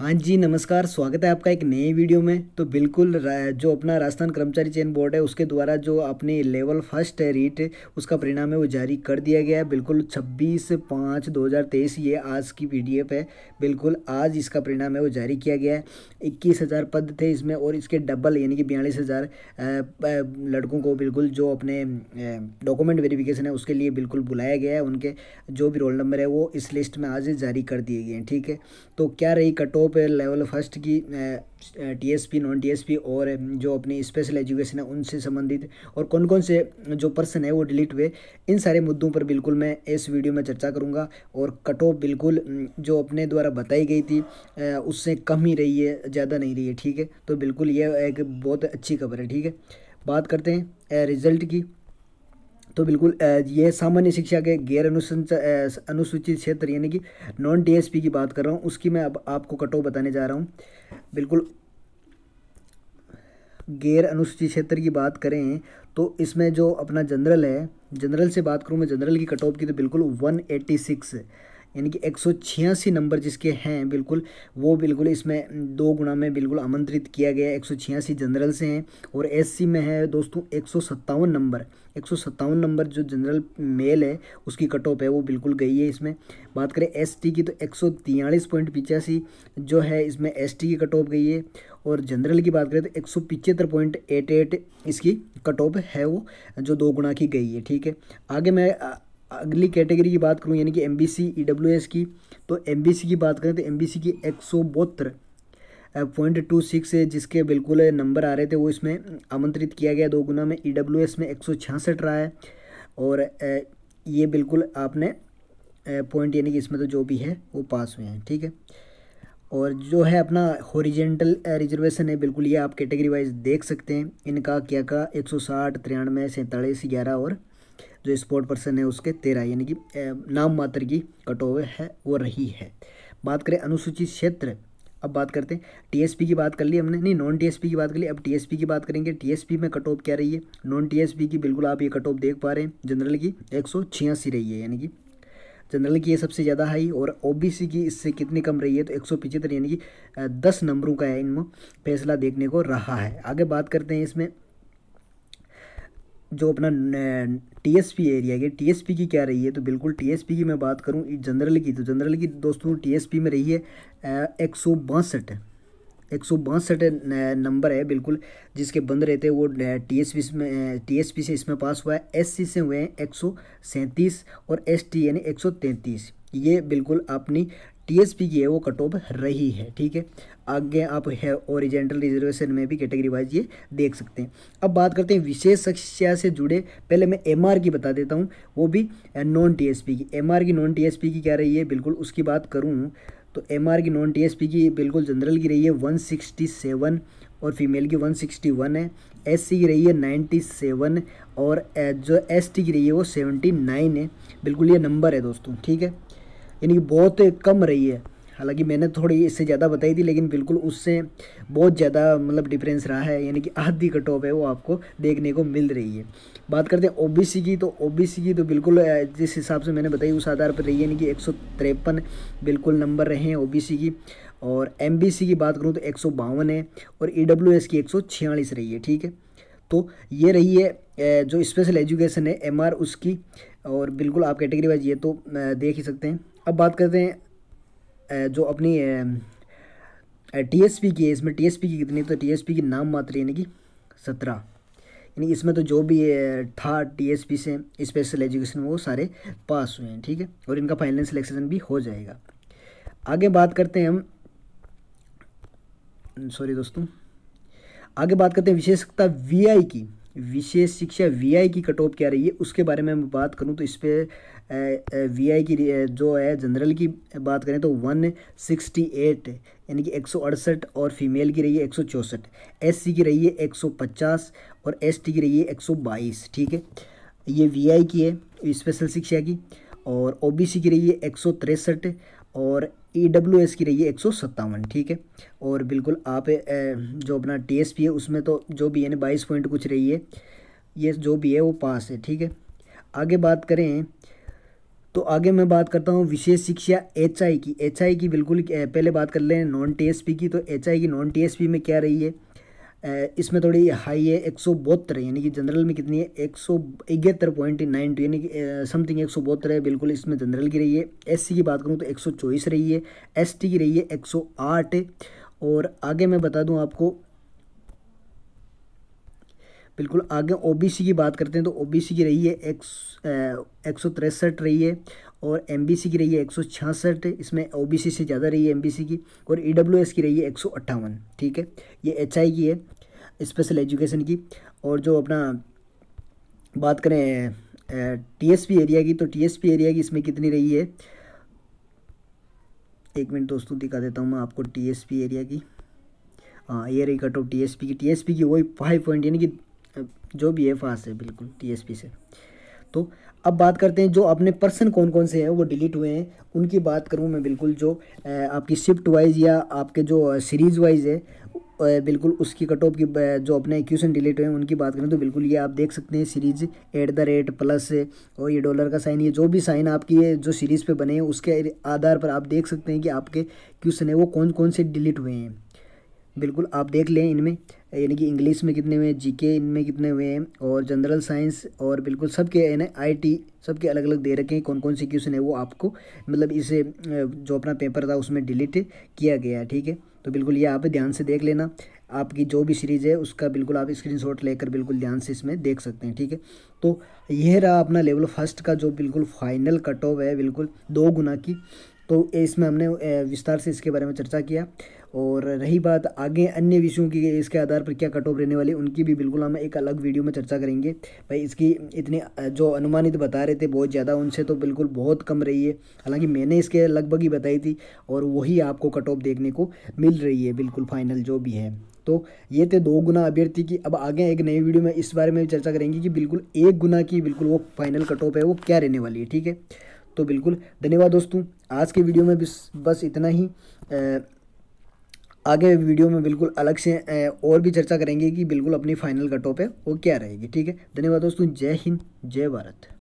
हाँ जी नमस्कार स्वागत है आपका एक नए वीडियो में तो बिल्कुल जो अपना राजस्थान कर्मचारी चयन बोर्ड है उसके द्वारा जो अपने लेवल फर्स्ट है रीट उसका परिणाम है वो जारी कर दिया गया है बिल्कुल 26 पाँच 2023 ये आज की पीडीएफ है बिल्कुल आज इसका परिणाम है वो जारी किया गया है इक्कीस हज़ार पद थे इसमें और इसके डबल यानी कि बयालीस हज़ार लड़कों को बिल्कुल जो अपने डॉक्यूमेंट वेरीफिकेशन है उसके लिए बिल्कुल बुलाया गया है उनके जो भी रोल नंबर है वो इस लिस्ट में आज जारी कर दिए गए हैं ठीक है तो क्या रही cut off top level first की टीएसपी नॉन टीएसपी और जो अपनी स्पेशल एजुकेशन है उनसे संबंधित और कौन कौन से जो पर्सन है वो डिलीट हुए इन सारे मुद्दों पर बिल्कुल मैं इस वीडियो में चर्चा करूँगा और कट ऑफ बिल्कुल जो अपने द्वारा बताई गई थी उससे कम ही रही है ज़्यादा नहीं रही है ठीक है तो बिल्कुल यह एक बहुत अच्छी खबर है ठीक है बात करते हैं रिज़ल्ट की तो बिल्कुल ये सामान्य शिक्षा के गैर अनुसूचित क्षेत्र यानी कि नॉन डीएसपी की बात कर रहा हूँ उसकी मैं अब आपको कट ऑफ बताने जा रहा हूँ बिल्कुल गैर अनुसूचित क्षेत्र की बात करें तो इसमें जो अपना जनरल है जनरल से बात करूँ मैं जनरल की कट ऑफ की तो बिल्कुल वन एट्टी सिक्स है यानी कि एक नंबर जिसके हैं बिल्कुल वो बिल्कुल इसमें दो गुणा में बिल्कुल आमंत्रित किया गया एक जनरल से हैं और एस में है दोस्तों एक नंबर एक नंबर जो जनरल मेल है उसकी कट ऑफ है वो बिल्कुल गई है इसमें बात करें एस की तो एक जो है इसमें एस की कट ऑफ गई है और जनरल की बात करें तो एक सौ पिचहत्तर पॉइंट एट एट इसकी कट ऑफ है वो जो दो गुणा की गई है ठीक है आगे मैं अगली कैटेगरी की बात करूँ यानी कि M B C E W S की तो एम बी सी की बात करें तो एम बी सी की एक सौ बहत्तर पॉइंट टू सिक्स जिसके बिल्कुल नंबर आ रहे थे वो इसमें आमंत्रित किया गया दो गुना में ई डब्ल्यू एस में एक सौ छियासठ रहा है और ये बिल्कुल आपने पॉइंट यानी कि इसमें तो जो भी है वो पास हुए हैं ठीक है और जो है अपना हॉरिजेंटल रिजर्वेशन है बिल्कुल ये आप कैटेगरी वाइज देख सकते हैं इनका क्या का एक सौ साठ तिरानवे सैंतालीस ग्यारह और जो स्पोर्ट पर्सन है उसके तेरह यानी कि नाम मात्र की कट ऑफ है वो रही है बात करें अनुसूचित क्षेत्र अब बात करते हैं टीएसपी की बात कर ली हमने नहीं नॉन टीएसपी की बात कर ली अब टीएसपी की बात करेंगे टीएसपी में कट ऑफ क्या रही है नॉन टीएसपी की बिल्कुल आप ये कट ऑफ देख पा रहे हैं जनरल की एक सौ छियासी रही है यानी कि जनरल की ये सबसे ज़्यादा हाई और ओबीसी की इससे कितनी कम रही है तो एक सौ पिचहत्तर यानी कि दस नंबरों का इनमें फैसला देखने को रहा है आगे बात करते हैं इसमें जो अपना पी एरिया की पी की क्या रही है तो बिल्कुल पी की मैं बात करूँ जनरल की तो जनरल की दोस्तों पी में रही है एक सौ बासठ एक सौ बासठ नंबर है बिल्कुल जिसके बंद रहते हैं वो टीएसपी में टीएसपी से इसमें पास हुआ है एससी से हुए हैं एक सौ सैंतीस और एसटी यानी एक सौ तैंतीस ये बिल्कुल अपनी टीएसपी की है वो कट ऑफ रही है ठीक है आगे आप है ओरिजेंटल रिजर्वेशन में भी कैटेगरी वाइज ये देख सकते हैं अब बात करते हैं विशेष शिक्षा से जुड़े पहले मैं एमआर की बता देता हूँ वो भी नॉन टीएसपी की एमआर की नॉन टीएसपी की क्या रही है बिल्कुल उसकी बात करूँ तो एम की नॉन टी की बिल्कुल जनरल की रही है वन और फीमेल की 161 है एस की रही है 97 और जो एस की रही है वो 79 है बिल्कुल ये नंबर है दोस्तों ठीक है यानी कि बहुत कम रही है हालांकि मैंने थोड़ी इससे ज़्यादा बताई थी लेकिन बिल्कुल उससे बहुत ज़्यादा मतलब डिफरेंस रहा है यानी कि आधी कटॉप है वो आपको देखने को मिल रही है बात करते हैं ओबीसी की तो ओबीसी की तो बिल्कुल जिस हिसाब से मैंने बताई उस आधार पर रही यानी कि एक बिल्कुल नंबर रहे हैं ओ की और एम की बात करूँ तो एक है और ई e की एक रही है ठीक है तो ये रही है जो स्पेशल एजुकेशन है एम उसकी और बिल्कुल आप कैटेगरी वाइज ये तो देख ही सकते हैं अब बात करते हैं जो अपनी टी एस पी की है इसमें टी एस पी की कितनी तो टी एस पी की नाम मात्र यानी कि सत्रह यानी इसमें तो जो भी था टी एस पी से स्पेशल एजुकेशन वो सारे पास हुए हैं ठीक है और इनका फाइनल सिलेक्शन भी हो जाएगा आगे बात करते हैं हम सॉरी दोस्तों आगे बात करते हैं विशेषता वी आई की विशेष शिक्षा वीआई की कट ऑफ क्या रही है उसके बारे में मैं बात करूं तो इस पर वीआई की जो है जनरल की बात करें तो वन सिक्सटी एट यानी कि एक सौ अड़सठ और फीमेल की रही है एक सौ चौंसठ एससी की रही है एक सौ पचास और एसटी की रही है एक सौ बाईस ठीक है ये वीआई की है स्पेशल शिक्षा की और ओबीसी की रही है एक सौ तिरसठ और ई डब्ल्यू एस की रही है एक ठीक है और बिल्कुल आप जो अपना टी एस पी है उसमें तो जो भी है ना बाईस पॉइंट कुछ रही है ये जो भी है वो पास है ठीक है आगे बात करें तो आगे मैं बात करता हूँ विशेष शिक्षा एच आई की एच आई की बिल्कुल पहले बात कर लें नॉन टी एस पी की तो एच आई की नॉन टी एस पी में क्या रही है इसमें थोड़ी हाई है एक सौ बहत्तर यानी कि जनरल में कितनी है एक सौ इकहत्तर पॉइंट नाइन टू तो यानी कि समथिंग एक सौ बहत्तर है बिल्कुल इसमें जनरल की रही है एससी की बात करूँ तो एक सौ चौबीस रही है एसटी की रही है एक सौ आठ और आगे मैं बता दूँ आपको बिल्कुल आगे ओबीसी की बात करते हैं तो ओबीसी की रही है एक एक सौ तिरसठ रही है और एम की रही है एक इसमें ओ से ज़्यादा रही है एम की और ई e की रही है एक ठीक है ये एच की है स्पेशल एजुकेशन की और जो अपना बात करें टीएसपी एरिया की तो टीएसपी एरिया की इसमें कितनी रही है एक मिनट दोस्तों दिखा देता हूँ मैं आपको टीएसपी एरिया की हाँ ये रही कट ऑफ पी की टीएसपी की वही फाइव पॉइंट यानी कि जो भी है फास्ट है बिल्कुल टीएसपी से तो अब बात करते हैं जो अपने पर्सन कौन कौन से हैं वो डिलीट हुए हैं उनकी बात करूँ मैं बिल्कुल जो आपकी शिफ्ट वाइज या आपके जो सीरीज़ वाइज है बिल्कुल उसकी कट ऑफ की जो अपने क्यूसन डिलीट हुए हैं उनकी बात करें तो बिल्कुल ये आप देख सकते हैं series at the rate plus और ये डॉलर का साइन ये जो भी साइन आपकी है जो सीरीज़ पे बने हैं उसके आधार पर आप देख सकते हैं कि आपके क्यूसन है वो कौन कौन से डिलीट हुए हैं बिल्कुल आप देख लें इनमें यानी कि इंग्लिश में कितने हुए हैं के इनमें कितने हुए हैं और जनरल साइंस और बिल्कुल सबके यानी आई टी सबके अलग अलग दे रखे हैं कौन कौन से क्वेश्चन है वो आपको मतलब इसे जो अपना पेपर था उसमें डिलीट किया गया है ठीक है तो बिल्कुल ये आप ध्यान से देख लेना आपकी जो भी सीरीज़ है उसका बिल्कुल आप शॉट लेकर बिल्कुल ध्यान से इसमें देख सकते हैं ठीक है तो यह रहा अपना लेवल फर्स्ट का जो बिल्कुल फाइनल कट ऑफ है बिल्कुल दो गुना की तो इसमें हमने विस्तार से इसके बारे में चर्चा किया और रही बात आगे अन्य विषयों की इसके आधार पर क्या कट ऑफ रहने वाली उनकी भी बिल्कुल हम एक अलग वीडियो में चर्चा करेंगे भाई इसकी इतनी जो अनुमानित बता रहे थे बहुत ज़्यादा उनसे तो बिल्कुल बहुत कम रही है हालांकि मैंने इसके लगभग ही बताई थी और वही आपको कट ऑफ देखने को मिल रही है बिल्कुल फाइनल जो भी है तो ये थे दो गुना अभ्यर्थी की अब आगे एक नई वीडियो में इस बारे में भी चर्चा करेंगे कि बिल्कुल एक गुना की बिल्कुल वो फाइनल कट ऑफ है वो क्या रहने वाली है ठीक है तो बिल्कुल धन्यवाद दोस्तों आज के वीडियो में बस इतना ही आगे वीडियो में बिल्कुल अलग से और भी चर्चा करेंगे कि बिल्कुल अपनी फाइनल कटों पे वो क्या रहेगी ठीक है धन्यवाद दोस्तों जय हिंद जय भारत